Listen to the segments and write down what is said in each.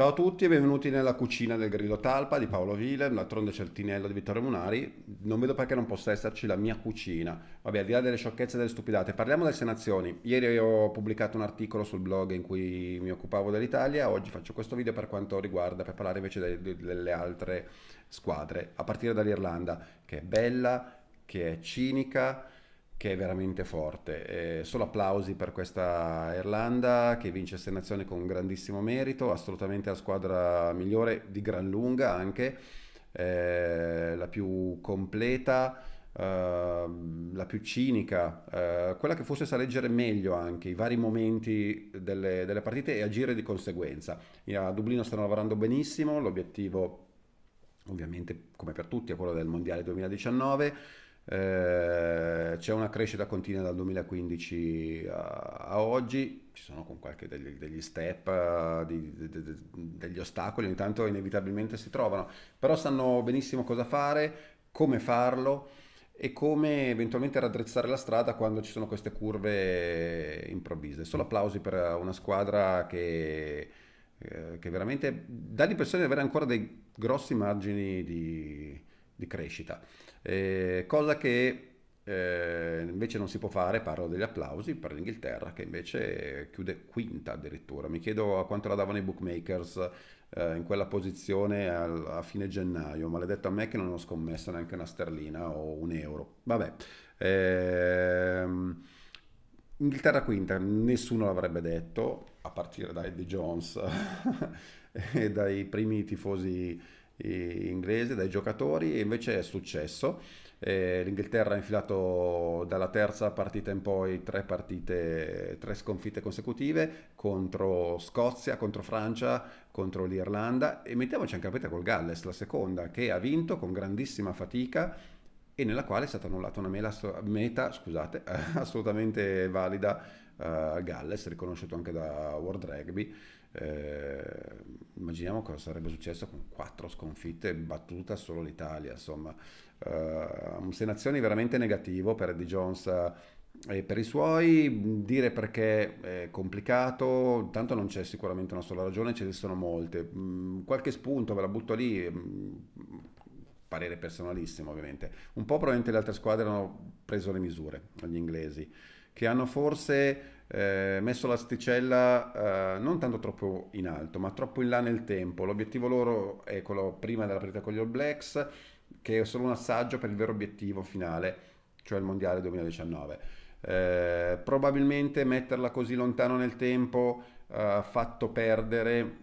Ciao a tutti e benvenuti nella cucina del Grillo Talpa di Paolo Willem, l'altronde Certinello di Vittorio Munari. Non vedo perché non possa esserci la mia cucina. Vabbè, al di là delle sciocchezze e delle stupidate, parliamo delle senazioni. Ieri ho pubblicato un articolo sul blog in cui mi occupavo dell'Italia, oggi faccio questo video per quanto riguarda, per parlare invece de, delle altre squadre, a partire dall'Irlanda, che è bella, che è cinica, che è veramente forte. Eh, solo applausi per questa Irlanda che vince queste nazioni con grandissimo merito, assolutamente la squadra migliore di gran lunga anche, eh, la più completa. Uh, la più cinica, uh, quella che forse sa leggere meglio anche i vari momenti delle, delle partite e agire di conseguenza. E a Dublino stanno lavorando benissimo, l'obiettivo ovviamente come per tutti è quello del Mondiale 2019 eh, c'è una crescita continua dal 2015 a, a oggi, ci sono con qualche degli, degli step, uh, di, de, de, de, degli ostacoli, ogni tanto inevitabilmente si trovano, però sanno benissimo cosa fare, come farlo e come eventualmente raddrizzare la strada quando ci sono queste curve improvvise. Solo applausi per una squadra che, eh, che veramente dà l'impressione di avere ancora dei grossi margini di di crescita. Eh, cosa che eh, invece non si può fare, parlo degli applausi per l'Inghilterra che invece chiude quinta addirittura. Mi chiedo a quanto la davano i bookmakers eh, in quella posizione al, a fine gennaio. Maledetto a me che non ho scommesso neanche una sterlina o un euro. Vabbè. Ehm... Inghilterra quinta, nessuno l'avrebbe detto, a partire da Eddie Jones e dai primi tifosi inglese, dai giocatori, e invece è successo. Eh, L'Inghilterra ha infilato dalla terza partita in poi tre partite, tre sconfitte consecutive contro Scozia, contro Francia, contro l'Irlanda e mettiamoci anche a partita col Galles, la seconda, che ha vinto con grandissima fatica e nella quale è stata annullata una mela, meta scusate, assolutamente valida uh, Galles, riconosciuto anche da World Rugby. Eh, immaginiamo cosa sarebbe successo con quattro sconfitte battuta solo l'Italia, insomma, eh, un sei veramente negativo per Eddie Jones eh, e per i suoi dire perché è complicato, tanto non c'è sicuramente una sola ragione, ce ne sono molte. Mm, qualche spunto ve la butto lì, mm, parere personalissimo ovviamente. Un po' probabilmente le altre squadre hanno preso le misure, gli inglesi, che hanno forse eh, messo l'asticella eh, non tanto troppo in alto, ma troppo in là nel tempo. L'obiettivo loro è ecco, quello prima della partita con gli All Blacks, che è solo un assaggio per il vero obiettivo finale, cioè il Mondiale 2019. Eh, probabilmente metterla così lontano nel tempo ha eh, fatto perdere,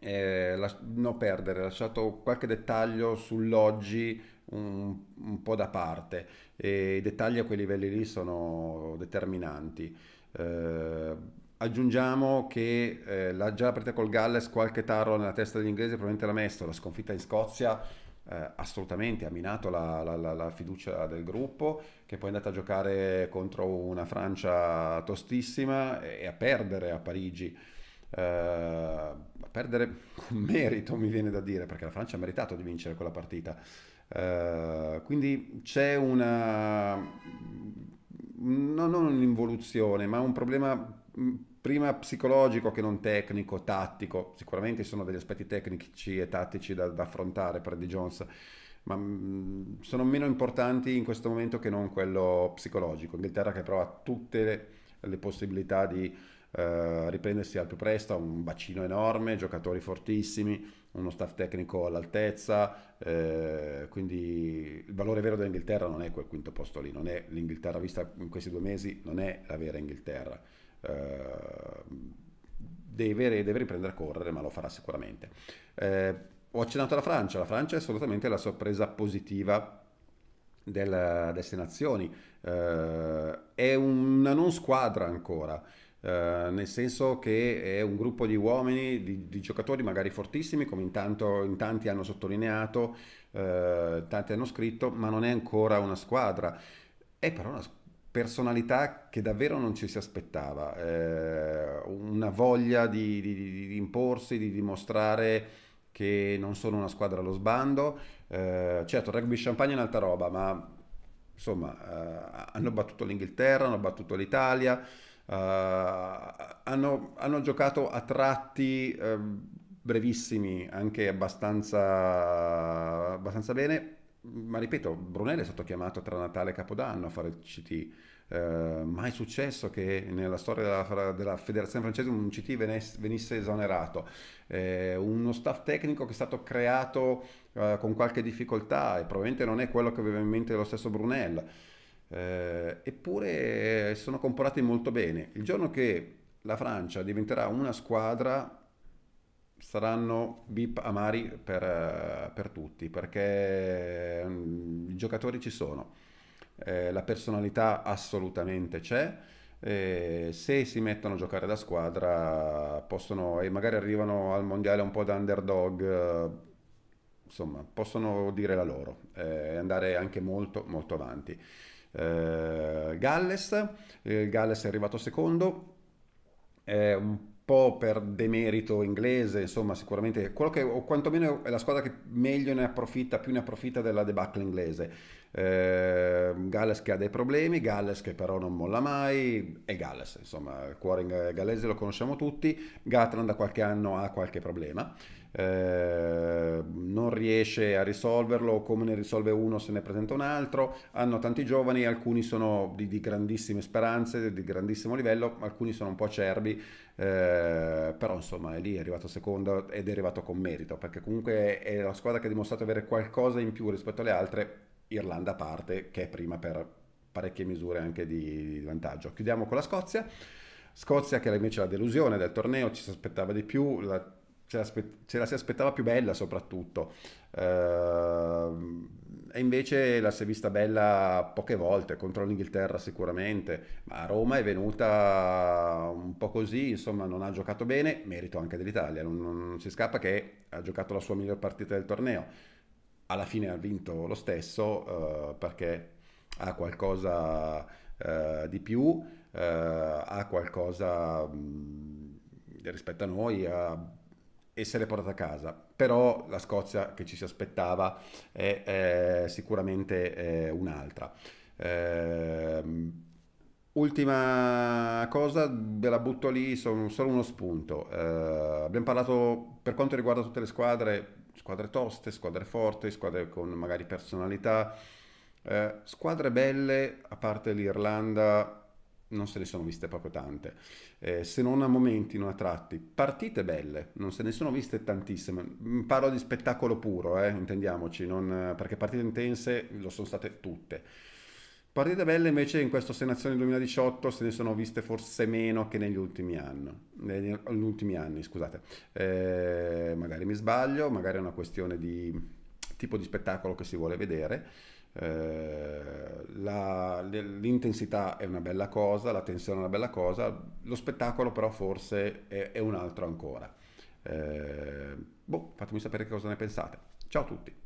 eh, la, no perdere, ha lasciato qualche dettaglio sull'oggi un, un po' da parte e i dettagli a quei livelli lì sono determinanti. Eh, aggiungiamo che eh, la già partita col Galles qualche tarro nella testa degli inglesi, probabilmente l'ha messo, la sconfitta in Scozia eh, assolutamente ha minato la, la, la, la, fiducia del gruppo che poi è andata a giocare contro una Francia tostissima e, e a perdere a Parigi. Uh, a perdere con merito mi viene da dire perché la Francia ha meritato di vincere quella partita uh, quindi c'è una no, non un'involuzione, ma un problema mm, prima psicologico che non tecnico, tattico. Sicuramente ci sono degli aspetti tecnici e tattici da, da affrontare per Eddie Jones, ma mm, sono meno importanti in questo momento che non quello psicologico. Inghilterra che prova tutte le, le possibilità di eh, riprendersi al più presto, un bacino enorme, giocatori fortissimi, uno staff tecnico all'altezza, eh, quindi il valore vero dell'Inghilterra non è quel quinto posto lì, non è l'Inghilterra vista in questi due mesi, non è la vera Inghilterra. Eh, deve, deve, riprendere a correre, ma lo farà sicuramente. Eh, ho accennato alla Francia, la Francia è assolutamente la sorpresa positiva delle destinazioni, eh, è una non squadra ancora. Eh, nel senso che è un gruppo di uomini, di, di giocatori magari fortissimi, come in, tanto, in tanti hanno sottolineato, eh, tanti hanno scritto, ma non è ancora una squadra. È però una personalità che davvero non ci si aspettava, eh, una voglia di, di, di imporsi, di dimostrare che non sono una squadra allo sbando. Eh, certo, rugby champagne è un'altra roba, ma insomma eh, hanno battuto l'Inghilterra, hanno battuto l'Italia. Eh, hanno, hanno, giocato a tratti ehm, brevissimi, anche abbastanza, abbastanza bene ma ripeto, Brunel è stato chiamato tra Natale e Capodanno a fare il CT. Eh, mai successo che nella storia della, della federazione francese un CT venesse, venisse esonerato. Eh, uno staff tecnico che è stato creato eh, con qualche difficoltà e probabilmente non è quello che aveva in mente lo stesso Brunel eh, eppure eh, sono comportati molto bene. Il giorno che la Francia diventerà una squadra saranno bip amari per, eh, per tutti, perché mh, mm, i giocatori ci sono, eh, la personalità assolutamente c'è. Eh, se si mettono a giocare da squadra possono e magari arrivano al mondiale un po' da underdog eh, insomma possono dire la loro e andare anche molto molto avanti eh, Galles, il eh, Galles è arrivato secondo, è un po' per demerito inglese, insomma, sicuramente quello che, o quantomeno è la squadra che meglio ne approfitta, più ne approfitta della debacle inglese. Eh, Galles che ha dei problemi, Galles che però non molla mai, e Galles, insomma, il cuore eh, gallese lo conosciamo tutti, Gatland da qualche anno ha qualche problema. Eh, non riesce a risolverlo, come ne risolve uno se ne presenta un altro, hanno tanti giovani, alcuni sono di, di grandissime speranze, di grandissimo livello, alcuni sono un po' acerbi, eh, però insomma è lì è arrivato secondo ed è arrivato con merito perché comunque è la squadra che ha dimostrato avere qualcosa in più rispetto alle altre Irlanda a parte che è prima per parecchie misure anche di, di vantaggio chiudiamo con la Scozia Scozia che era invece la delusione del torneo ci si aspettava di più la ce, l'aspet- ce la si aspettava più bella soprattutto. Ehm, e invece la si è vista bella poche volte, contro l'Inghilterra sicuramente, ma a Roma è venuta un po' così, insomma non ha giocato bene, merito anche dell'Italia, non, non si scappa che ha giocato la sua miglior partita del torneo. Alla fine ha vinto lo stesso uh, perché ha qualcosa uh, di più, uh, ha qualcosa mh, mm, rispetto a noi, ha e se l'è portata a casa. Però la Scozia che ci si aspettava è, è sicuramente è un'altra. Ehm, ultima cosa, ve la butto lì, sono, solo uno spunto. Ehm, abbiamo parlato per quanto riguarda tutte le squadre, squadre toste, squadre forti, squadre con magari personalità, ehm, squadre belle, a parte l'Irlanda, non se ne sono viste proprio tante, eh, se non a momenti, non a tratti. Partite belle, non se ne sono viste tantissime. Mm, parlo di spettacolo puro, eh, intendiamoci, non, perché partite intense lo sono state tutte. Partite belle invece in questo Senazione 2018 se ne sono viste forse meno che negli ultimi, anno, negli ultimi anni, scusate. Eh, magari mi sbaglio, magari è una questione di tipo di spettacolo che si vuole vedere. Eh, la, l'intensità è una bella cosa, la tensione è una bella cosa, lo spettacolo però forse è, è un altro ancora. Eh, boh, fatemi sapere che cosa ne pensate. Ciao a tutti!